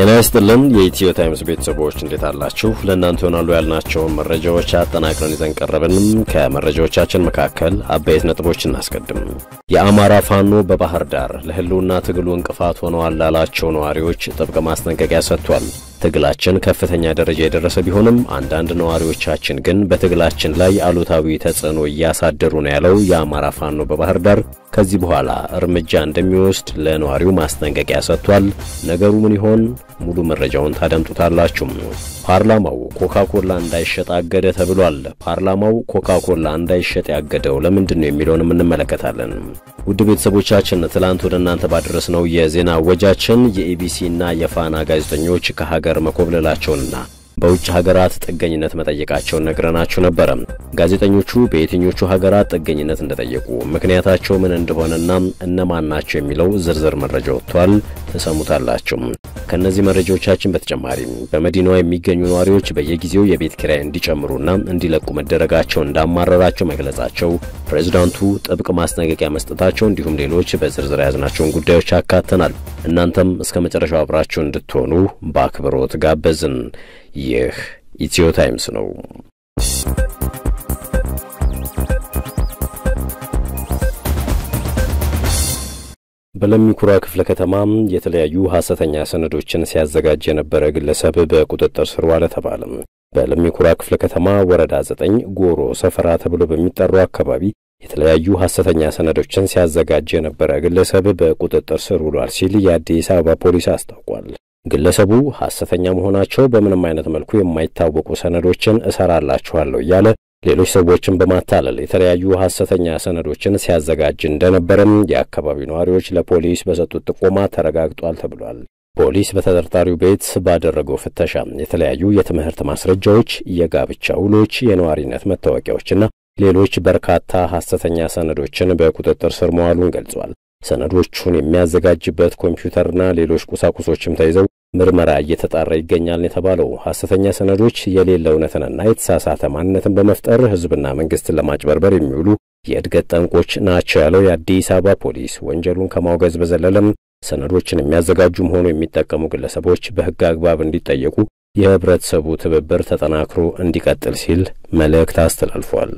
ጤና ይስጥልን የኢትዮ ታይምስ ቤተሰቦች እንዴት አላችሁ? ለእናንተ ይሆናሉ ያልናቸውን መረጃዎች አጠናቅረን ይዘን ቀረብንም። ከመረጃዎቻችን መካከል አበይት ነጥቦች እናስቀድም። የአማራ ፋኖ በባህር ዳር ለህልውና ትግሉ እንቅፋት ሆነዋል ላላቸው ነዋሪዎች ጥብቅ ማስጠንቀቂያ ሰጥቷል። ትግላችን ከፍተኛ ደረጃ የደረሰ ቢሆንም አንዳንድ ነዋሪዎቻችን ግን በትግላችን ላይ አሉታዊ ተጽዕኖ እያሳደሩ ነው ያለው የአማራ ፋኖ በባህር ዳር ከዚህ በኋላ እርምጃ እንደሚወስድ ለነዋሪው ማስጠንቀቂያ ሰጥቷል። ነገሩ ምን ይሆን? ሙሉ መረጃውን ታደምጡታላችሁ። ፓርላማው ኮካኮላ እንዳይሸጥ አገደ ተብሏል። ፓርላማው ኮካኮላ እንዳይሸጥ ያገደው ለምንድን ነው የሚለውንም እንመለከታለን። ውድ ቤተሰቦቻችን ትላንት ወደ እናንተ ነው የዜና ወጃችን የኢቢሲና የፋና ጋዜጠኞች ከሀገር መኮብለላቸውንና በውጭ ሀገራት ጥገኝነት መጠየቃቸውን ነግረናችሁ ነበረ። ጋዜጠኞቹ በየትኞቹ ሀገራት ጥገኝነት እንደጠየቁ ምክንያታቸው ምን እንደሆነና እነማን ናቸው የሚለው ዝርዝር መረጃ ወጥቷል። ተሰሙታላችሁ። ከነዚህ መረጃዎቻችን በተጨማሪ በመዲናዋ የሚገኙ ነዋሪዎች በየጊዜው የቤት ኪራይ እንዲጨምሩና እንዲለቁ መደረጋቸው እንዳማረራቸው መግለጻቸው፣ ፕሬዝዳንቱ ጥብቅ ማስጠንቀቂያ መስጠታቸው፣ እንዲሁም ሌሎች በዝርዝር የያዝናቸውን ጉዳዮች አካተናል። እናንተም እስከ መጨረሻው አብራችሁ እንድትሆኑ በአክብሮት ጋበዝን። ይህ ኢትዮ ታይምስ ነው። በለሚኩራ ክፍለ ከተማ የተለያዩ ሐሰተኛ ሰነዶችን ሲያዘጋጅ የነበረ ግለሰብ በቁጥጥር ስር ዋለ በለሚኩራ ክፍለ ከተማ ወረዳ ዘጠኝ ጎሮ ሰፈራ ተብሎ በሚጠራው አካባቢ የተለያዩ ሐሰተኛ ሰነዶችን ሲያዘጋጅ የነበረ ግለሰብ በቁጥጥር ስር ውሏል ሲል የአዲስ አበባ ፖሊስ አስታውቋል። ግለሰቡ ሐሰተኛ መሆናቸው በምንም አይነት መልኩ የማይታወቁ ሰነዶችን እሰራላችኋለሁ እያለ ሌሎች ሰዎችን በማታለል የተለያዩ ሐሰተኛ ሰነዶችን ሲያዘጋጅ እንደነበረም የአካባቢው ነዋሪዎች ለፖሊስ በሰጡት ጥቆማ ተረጋግጧል ተብሏል። ፖሊስ በተጠርጣሪው ቤት ባደረገው ፍተሻ የተለያዩ የትምህርት ማስረጃዎች፣ የጋብቻ ውሎች፣ የነዋሪነት መታወቂያዎችና ሌሎች በርካታ ሐሰተኛ ሰነዶችን በቁጥጥር ስር መዋሉን ገልጿል። ሰነዶቹን የሚያዘጋጅበት ኮምፒውተርና ሌሎች ቁሳቁሶችም ተይዘው ምርመራ እየተጣራ ይገኛል የተባለው ሐሰተኛ ሰነዶች የሌለ እውነትንና የተሳሳተ ማንነትን በመፍጠር ህዝብና መንግስትን ለማጭበርበር የሚውሉ የእድገት ጠንቆች ናቸው ያለው የአዲስ አበባ ፖሊስ ወንጀሉን ከማውገዝ በዘለለም ሰነዶችን የሚያዘጋጁም ሆኑ የሚጠቀሙ ግለሰቦች በህግ አግባብ እንዲጠየቁ የህብረተሰቡ ትብብር ተጠናክሮ እንዲቀጥል ሲል መልእክት አስተላልፏል።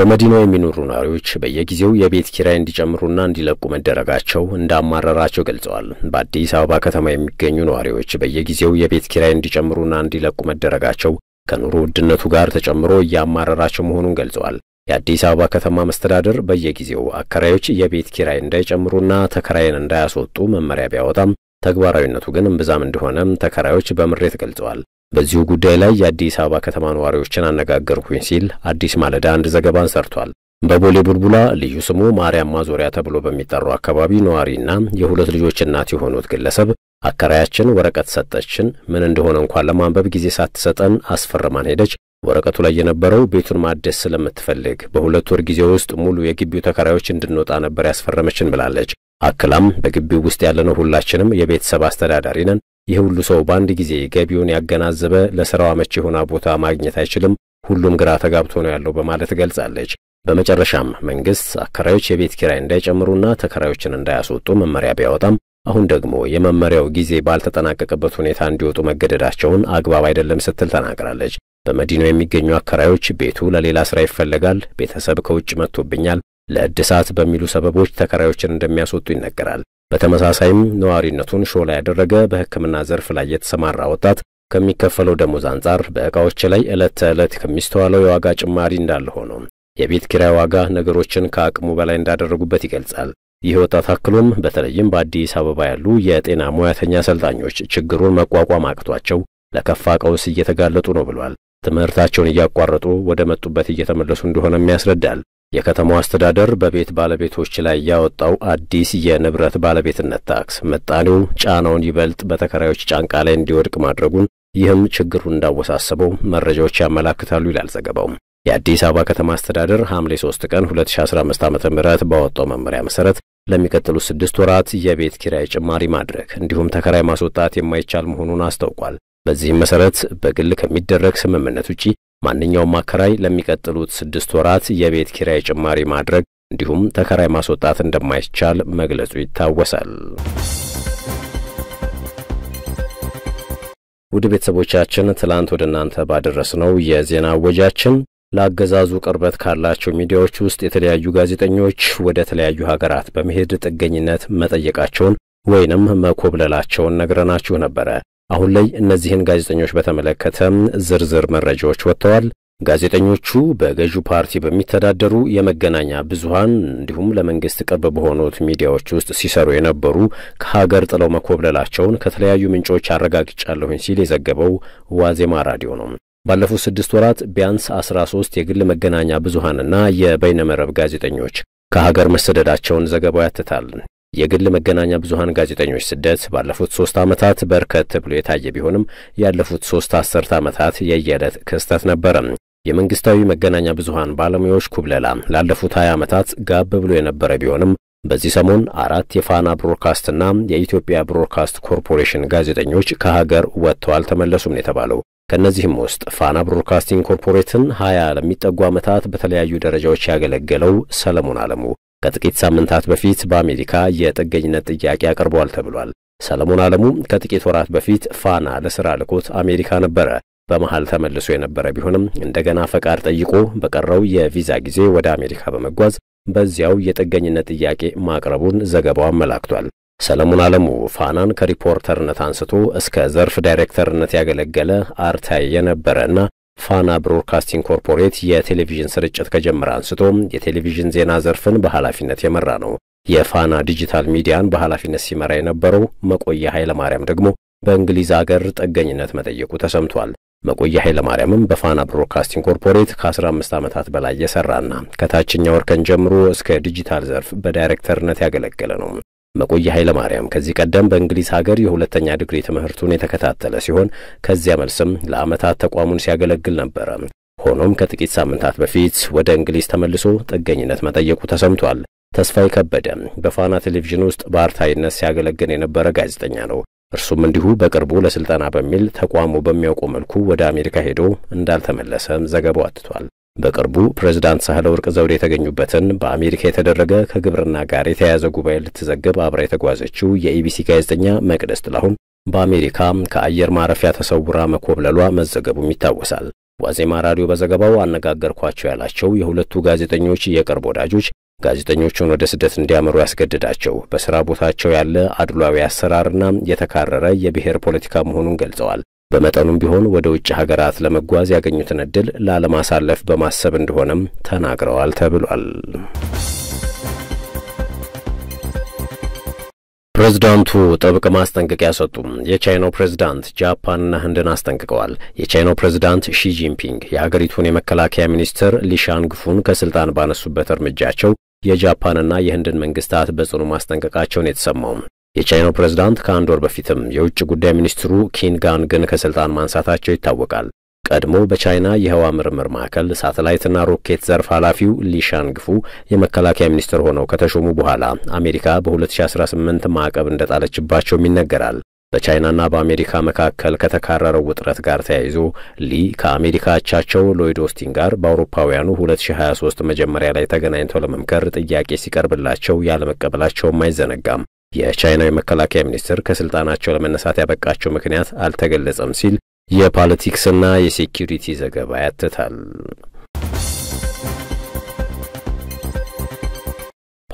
በመዲናው የሚኖሩ ነዋሪዎች በየጊዜው የቤት ኪራይ እንዲጨምሩና እንዲለቁ መደረጋቸው እንዳማረራቸው ገልጸዋል። በአዲስ አበባ ከተማ የሚገኙ ነዋሪዎች በየጊዜው የቤት ኪራይ እንዲጨምሩና እንዲለቁ መደረጋቸው ከኑሮ ውድነቱ ጋር ተጨምሮ እያማረራቸው መሆኑን ገልጸዋል። የአዲስ አበባ ከተማ መስተዳደር በየጊዜው አከራዮች የቤት ኪራይ እንዳይጨምሩና ተከራይን እንዳያስወጡ መመሪያ ቢያወጣም ተግባራዊነቱ ግን እምብዛም እንደሆነም ተከራዮች በምሬት ገልጸዋል። በዚሁ ጉዳይ ላይ የአዲስ አበባ ከተማ ነዋሪዎችን አነጋገርኩኝ ሲል አዲስ ማለዳ አንድ ዘገባን ሰርቷል። በቦሌ ቡልቡላ ልዩ ስሙ ማርያም ማዞሪያ ተብሎ በሚጠራው አካባቢ ነዋሪና የሁለት ልጆች እናት የሆኑት ግለሰብ አከራያችን ወረቀት ሰጠችን፣ ምን እንደሆነ እንኳን ለማንበብ ጊዜ ሳትሰጠን አስፈርማን ሄደች። ወረቀቱ ላይ የነበረው ቤቱን ማደስ ስለምትፈልግ በሁለት ወር ጊዜ ውስጥ ሙሉ የግቢው ተከራዮች እንድንወጣ ነበር ያስፈረመችን ብላለች። አክላም በግቢው ውስጥ ያለነው ሁላችንም የቤተሰብ አስተዳዳሪ ነን፣ ይህ ሁሉ ሰው በአንድ ጊዜ ገቢውን ያገናዘበ ለሥራው አመች የሆነ ቦታ ማግኘት አይችልም። ሁሉም ግራ ተጋብቶ ነው ያለው በማለት ገልጻለች። በመጨረሻም መንግስት አከራዮች የቤት ኪራይ እንዳይጨምሩና ተከራዮችን እንዳያስወጡ መመሪያ ቢያወጣም አሁን ደግሞ የመመሪያው ጊዜ ባልተጠናቀቀበት ሁኔታ እንዲወጡ መገደዳቸውን አግባብ አይደለም ስትል ተናግራለች። በመዲናው የሚገኙ አከራዮች ቤቱ ለሌላ ስራ ይፈለጋል፣ ቤተሰብ ከውጭ መጥቶብኛል፣ ለእድሳት በሚሉ ሰበቦች ተከራዮችን እንደሚያስወጡ ይነገራል። በተመሳሳይም ነዋሪነቱን ሾላ ያደረገ በሕክምና ዘርፍ ላይ የተሰማራ ወጣት ከሚከፈለው ደሞዝ አንጻር በእቃዎች ላይ ዕለት ተዕለት ከሚስተዋለው የዋጋ ጭማሪ እንዳለ ሆኖ የቤት ኪራይ ዋጋ ነገሮችን ከአቅሙ በላይ እንዳደረጉበት ይገልጻል። ይህ ወጣት አክሎም በተለይም በአዲስ አበባ ያሉ የጤና ሙያተኛ አሰልጣኞች ችግሩን መቋቋም አቅቷቸው ለከፋ ቀውስ እየተጋለጡ ነው ብሏል። ትምህርታቸውን እያቋረጡ ወደ መጡበት እየተመለሱ እንደሆነም ያስረዳል። የከተማው አስተዳደር በቤት ባለቤቶች ላይ ያወጣው አዲስ የንብረት ባለቤትነት ታክስ ምጣኔው ጫናውን ይበልጥ በተከራዮች ጫንቃ ላይ እንዲወድቅ ማድረጉን ይህም ችግሩን እንዳወሳሰበው መረጃዎች ያመላክታሉ ይላል ዘገባው። የአዲስ አበባ ከተማ አስተዳደር ሐምሌ 3 ቀን 2015 ዓ ም ባወጣው መመሪያ መሰረት ለሚቀጥሉት ስድስት ወራት የቤት ኪራይ ጭማሪ ማድረግ እንዲሁም ተከራይ ማስወጣት የማይቻል መሆኑን አስታውቋል። በዚህም መሰረት በግል ከሚደረግ ስምምነት ውጪ ማንኛውም አከራይ ለሚቀጥሉት ስድስት ወራት የቤት ኪራይ ጭማሪ ማድረግ እንዲሁም ተከራይ ማስወጣት እንደማይቻል መግለጹ ይታወሳል። ውድ ቤተሰቦቻችን ትላንት ወደ እናንተ ባደረስነው የዜና ወጃችን ለአገዛዙ ቅርበት ካላቸው ሚዲያዎች ውስጥ የተለያዩ ጋዜጠኞች ወደ ተለያዩ ሀገራት በመሄድ ጥገኝነት መጠየቃቸውን ወይንም መኮብለላቸውን ነግረናችሁ ነበረ። አሁን ላይ እነዚህን ጋዜጠኞች በተመለከተ ዝርዝር መረጃዎች ወጥተዋል። ጋዜጠኞቹ በገዢው ፓርቲ በሚተዳደሩ የመገናኛ ብዙሃን እንዲሁም ለመንግስት ቅርብ በሆኑት ሚዲያዎች ውስጥ ሲሰሩ የነበሩ ከሀገር ጥለው መኮብለላቸውን ከተለያዩ ምንጮች አረጋግጫለሁኝ ሲል የዘገበው ዋዜማ ራዲዮ ነው። ባለፉት ስድስት ወራት ቢያንስ አስራ ሶስት የግል መገናኛ ብዙሃንና የበይነመረብ ጋዜጠኞች ከሀገር መሰደዳቸውን ዘገባው ያትታል። የግል መገናኛ ብዙሃን ጋዜጠኞች ስደት ባለፉት ሶስት ዓመታት በርከት ብሎ የታየ ቢሆንም ያለፉት ሶስት አስርት ዓመታት የየዕለት ክስተት ነበረ። የመንግስታዊ መገናኛ ብዙሃን ባለሙያዎች ኩብለላ ላለፉት 20 ዓመታት ጋብ ብሎ የነበረ ቢሆንም በዚህ ሰሞን አራት የፋና ብሮድካስትና የኢትዮጵያ ብሮድካስት ኮርፖሬሽን ጋዜጠኞች ከሀገር ወጥተው አልተመለሱም ነው የተባለው። ከእነዚህም ውስጥ ፋና ብሮድካስቲንግ ኮርፖሬትን ሀያ ለሚጠጉ ዓመታት በተለያዩ ደረጃዎች ያገለገለው ሰለሞን አለሙ ከጥቂት ሳምንታት በፊት በአሜሪካ የጥገኝነት ጥያቄ አቅርቧል ተብሏል። ሰለሞን አለሙ ከጥቂት ወራት በፊት ፋና ለስራ ልኮት አሜሪካ ነበረ። በመሃል ተመልሶ የነበረ ቢሆንም እንደገና ፈቃድ ጠይቆ በቀረው የቪዛ ጊዜ ወደ አሜሪካ በመጓዝ በዚያው የጥገኝነት ጥያቄ ማቅረቡን ዘገባው አመላክቷል። ሰለሞን አለሙ ፋናን ከሪፖርተርነት አንስቶ እስከ ዘርፍ ዳይሬክተርነት ያገለገለ አርታይ የነበረና ፋና ብሮድካስቲንግ ኮርፖሬት የቴሌቪዥን ስርጭት ከጀመረ አንስቶ የቴሌቪዥን ዜና ዘርፍን በኃላፊነት የመራ ነው። የፋና ዲጂታል ሚዲያን በኃላፊነት ሲመራ የነበረው መቆያ ኃይለማርያም ደግሞ በእንግሊዝ አገር ጥገኝነት መጠየቁ ተሰምቷል። መቆያ ኃይለማርያምም በፋና ብሮድካስቲንግ ኮርፖሬት ከ15 ዓመታት በላይ የሰራና ከታችኛ ወርከን ጀምሮ እስከ ዲጂታል ዘርፍ በዳይሬክተርነት ያገለገለ ነው። መቆየ ኃይለ ማርያም ከዚህ ቀደም በእንግሊዝ ሀገር የሁለተኛ ዲግሪ ትምህርቱን የተከታተለ ሲሆን ከዚያ መልስም ለዓመታት ተቋሙን ሲያገለግል ነበረ። ሆኖም ከጥቂት ሳምንታት በፊት ወደ እንግሊዝ ተመልሶ ጥገኝነት መጠየቁ ተሰምቷል። ተስፋይ ከበደ በፋና ቴሌቪዥን ውስጥ በአርታይነት ሲያገለግል የነበረ ጋዜጠኛ ነው። እርሱም እንዲሁ በቅርቡ ለስልጠና በሚል ተቋሙ በሚያውቁ መልኩ ወደ አሜሪካ ሄዶ እንዳልተመለሰም ዘገባው አትቷል። በቅርቡ ፕሬዚዳንት ሳህለ ወርቅ ዘውዴ የተገኙበትን በአሜሪካ የተደረገ ከግብርና ጋር የተያያዘ ጉባኤ ልትዘግብ አብራ የተጓዘችው የኢቢሲ ጋዜጠኛ መቅደስ ጥላሁን በአሜሪካ ከአየር ማረፊያ ተሰውራ መኮብለሏ መዘገቡም ይታወሳል። ዋዜማ ራዲዮ በዘገባው አነጋገርኳቸው ያላቸው የሁለቱ ጋዜጠኞች የቅርብ ወዳጆች ጋዜጠኞቹን ወደ ስደት እንዲያመሩ ያስገድዳቸው በስራ ቦታቸው ያለ አድሏዊ አሰራርና የተካረረ የብሔር ፖለቲካ መሆኑን ገልጸዋል። በመጠኑም ቢሆን ወደ ውጭ ሀገራት ለመጓዝ ያገኙትን እድል ላለማሳለፍ በማሰብ እንደሆነም ተናግረዋል ተብሏል። ፕሬዝዳንቱ ጥብቅ ማስጠንቀቂያ ሰጡ። የቻይናው ፕሬዝዳንት ጃፓንና ህንድን አስጠንቅቀዋል። የቻይናው ፕሬዝዳንት ሺጂንፒንግ የሀገሪቱን የመከላከያ ሚኒስትር ሊሻንግፉን ከስልጣን ባነሱበት እርምጃቸው የጃፓንና የህንድን መንግስታት በጽኑ ማስጠንቀቃቸውን የተሰማው የቻይናው ፕሬዝዳንት ከአንድ ወር በፊትም የውጭ ጉዳይ ሚኒስትሩ ኪንጋንግን ከስልጣን ማንሳታቸው ይታወቃል። ቀድሞ በቻይና የህዋ ምርምር ማዕከል ሳተላይትና ሮኬት ዘርፍ ኃላፊው ሊሻንግፉ የመከላከያ ሚኒስትር ሆነው ከተሾሙ በኋላ አሜሪካ በ2018 ማዕቀብ እንደጣለችባቸውም ይነገራል። በቻይናና በአሜሪካ መካከል ከተካረረው ውጥረት ጋር ተያይዞ ሊ ከአሜሪካ አቻቸው ሎይድ ኦስቲን ጋር በአውሮፓውያኑ 2023 መጀመሪያ ላይ ተገናኝተው ለመምከር ጥያቄ ሲቀርብላቸው ያለመቀበላቸውም አይዘነጋም። የቻይናው የመከላከያ ሚኒስትር ከስልጣናቸው ለመነሳት ያበቃቸው ምክንያት አልተገለጸም ሲል የፖለቲክስና የሴኪሪቲ ዘገባ ያትታል።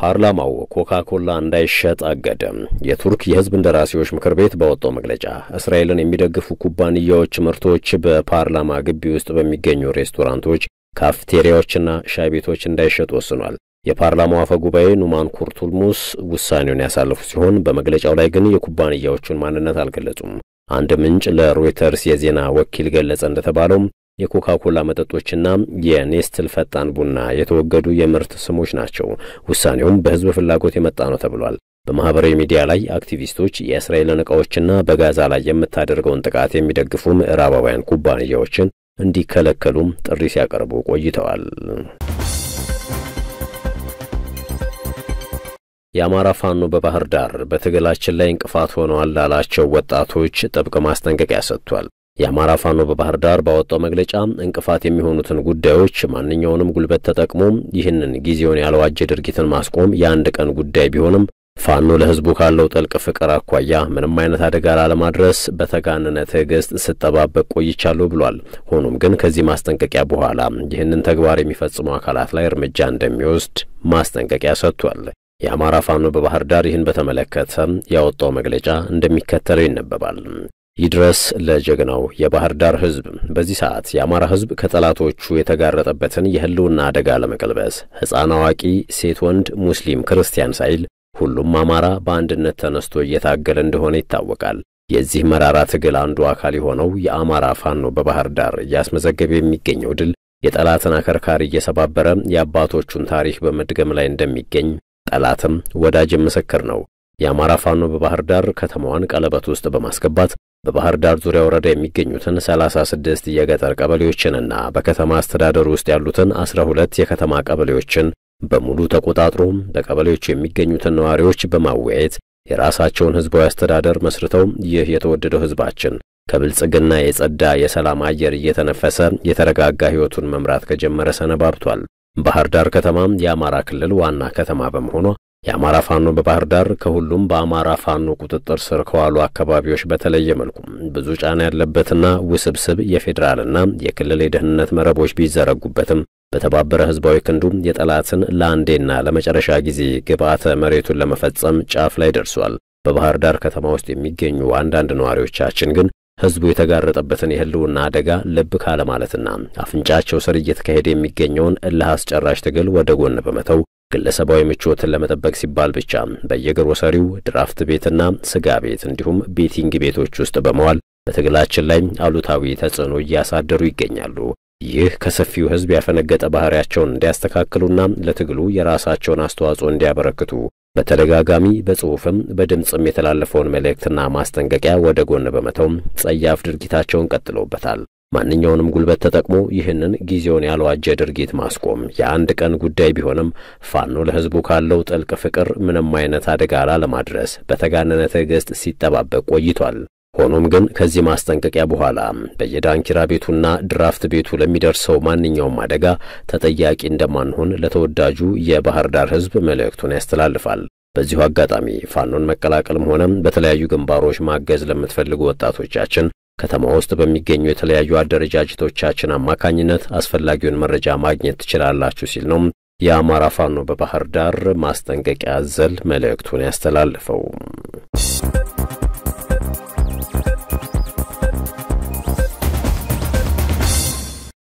ፓርላማው ኮካ ኮላ እንዳይሸጥ አገደ። የቱርክ የህዝብ እንደራሴዎች ምክር ቤት በወጣው መግለጫ እስራኤልን የሚደግፉ ኩባንያዎች ምርቶች በፓርላማ ግቢ ውስጥ በሚገኙ ሬስቶራንቶች፣ ካፍቴሪያዎችና ሻይ ቤቶች እንዳይሸጡ ወስኗል። የፓርላማው አፈ ጉባኤ ኑማን ኩርቱልሙስ ውሳኔውን ያሳለፉ ሲሆን በመግለጫው ላይ ግን የኩባንያዎቹን ማንነት አልገለጹም። አንድ ምንጭ ለሮይተርስ የዜና ወኪል ገለጸ እንደተባለው የኮካ ኮላ መጠጦችና የኔስትል ፈጣን ቡና የተወገዱ የምርት ስሞች ናቸው። ውሳኔውም በህዝብ ፍላጎት የመጣ ነው ተብሏል። በማህበራዊ ሚዲያ ላይ አክቲቪስቶች የእስራኤልን ዕቃዎችና በጋዛ ላይ የምታደርገውን ጥቃት የሚደግፉ ምዕራባውያን ኩባንያዎችን እንዲከለከሉም ጥሪ ሲያቀርቡ ቆይተዋል። የአማራ ፋኖ በባህር ዳር በትግላችን ላይ እንቅፋት ሆነዋል ላላቸው ወጣቶች ጥብቅ ማስጠንቀቂያ ሰጥቷል። የአማራ ፋኖ በባህር ዳር ባወጣው መግለጫ እንቅፋት የሚሆኑትን ጉዳዮች ማንኛውንም ጉልበት ተጠቅሞ ይህንን ጊዜውን ያለዋጀ ድርጊትን ማስቆም የአንድ ቀን ጉዳይ ቢሆንም ፋኖ ለህዝቡ ካለው ጥልቅ ፍቅር አኳያ ምንም አይነት አደጋ ላለማድረስ በተጋነነ ትዕግስት ስጠባበቅ ቆይቻለሁ ብሏል። ሆኖም ግን ከዚህ ማስጠንቀቂያ በኋላ ይህንን ተግባር የሚፈጽሙ አካላት ላይ እርምጃ እንደሚወስድ ማስጠንቀቂያ ሰጥቷል። የአማራ ፋኖ በባህር ዳር ይህን በተመለከተ ያወጣው መግለጫ እንደሚከተለው ይነበባል። ይድረስ ለጀግናው የባህር ዳር ህዝብ። በዚህ ሰዓት የአማራ ህዝብ ከጠላቶቹ የተጋረጠበትን የህልውና አደጋ ለመቀልበስ ሕፃን፣ አዋቂ፣ ሴት፣ ወንድ፣ ሙስሊም፣ ክርስቲያን ሳይል ሁሉም አማራ በአንድነት ተነስቶ እየታገለ እንደሆነ ይታወቃል። የዚህ መራራ ትግል አንዱ አካል የሆነው የአማራ ፋኖ በባህር ዳር እያስመዘገበ የሚገኘው ድል የጠላትን አከርካሪ እየሰባበረ የአባቶቹን ታሪክ በመድገም ላይ እንደሚገኝ ጠላትም ወዳጅ ምስክር ነው። የአማራ ፋኖ በባህር ዳር ከተማዋን ቀለበት ውስጥ በማስገባት በባህር ዳር ዙሪያ ወረዳ የሚገኙትን 36 የገጠር ቀበሌዎችንና በከተማ አስተዳደር ውስጥ ያሉትን 12 የከተማ ቀበሌዎችን በሙሉ ተቆጣጥሮ በቀበሌዎቹ የሚገኙትን ነዋሪዎች በማወያየት የራሳቸውን ህዝባዊ አስተዳደር መስርተው ይህ የተወደደው ህዝባችን ከብልጽግና የጸዳ የሰላም አየር እየተነፈሰ የተረጋጋ ህይወቱን መምራት ከጀመረ ሰነባብቷል። ባህር ዳር ከተማም የአማራ ክልል ዋና ከተማ በመሆኗ የአማራ ፋኖ በባህር ዳር ከሁሉም በአማራ ፋኖ ቁጥጥር ስር ከዋሉ አካባቢዎች በተለየ መልኩ ብዙ ጫና ያለበትና ውስብስብ የፌዴራልና የክልል የደህንነት መረቦች ቢዘረጉበትም በተባበረ ህዝባዊ ክንዱ የጠላትን ለአንዴና ለመጨረሻ ጊዜ ግብዓተ መሬቱን ለመፈጸም ጫፍ ላይ ደርሷል። በባህር ዳር ከተማ ውስጥ የሚገኙ አንዳንድ ነዋሪዎቻችን ግን ህዝቡ የተጋረጠበትን የህልውና አደጋ ልብ ካለማለትና አፍንጫቸው ስር እየተካሄደ የሚገኘውን እልህ አስጨራሽ ትግል ወደ ጎን በመተው ግለሰባዊ ምቾትን ለመጠበቅ ሲባል ብቻ በየግር ሰሪው ድራፍት ቤትና ስጋ ቤት እንዲሁም ቤቲንግ ቤቶች ውስጥ በመዋል በትግላችን ላይ አሉታዊ ተጽዕኖ እያሳደሩ ይገኛሉ። ይህ ከሰፊው ህዝብ ያፈነገጠ ባህሪያቸውን እንዲያስተካክሉና ለትግሉ የራሳቸውን አስተዋጽኦ እንዲያበረክቱ በተደጋጋሚ በጽሑፍም በድምፅም የተላለፈውን መልእክትና ማስጠንቀቂያ ወደ ጎን በመተው ጸያፍ ድርጊታቸውን ቀጥለውበታል። ማንኛውንም ጉልበት ተጠቅሞ ይህንን ጊዜውን ያልዋጀ ድርጊት ማስቆም የአንድ ቀን ጉዳይ ቢሆንም ፋኖ ለህዝቡ ካለው ጥልቅ ፍቅር ምንም አይነት አደጋ ላለማድረስ በተጋነነ ትዕግስት ሲጠባበቅ ቆይቷል። ሆኖም ግን ከዚህ ማስጠንቀቂያ በኋላ በየዳንኪራ ቤቱና ድራፍት ቤቱ ለሚደርሰው ማንኛውም አደጋ ተጠያቂ እንደማንሆን ለተወዳጁ የባህር ዳር ህዝብ መልእክቱን ያስተላልፋል። በዚሁ አጋጣሚ ፋኖን መቀላቀልም ሆነም በተለያዩ ግንባሮች ማገዝ ለምትፈልጉ ወጣቶቻችን ከተማ ውስጥ በሚገኙ የተለያዩ አደረጃጀቶቻችን አማካኝነት አስፈላጊውን መረጃ ማግኘት ትችላላችሁ ሲል ነው የአማራ ፋኖ በባህር ዳር ማስጠንቀቂያ ዘል መልእክቱን ያስተላልፈው።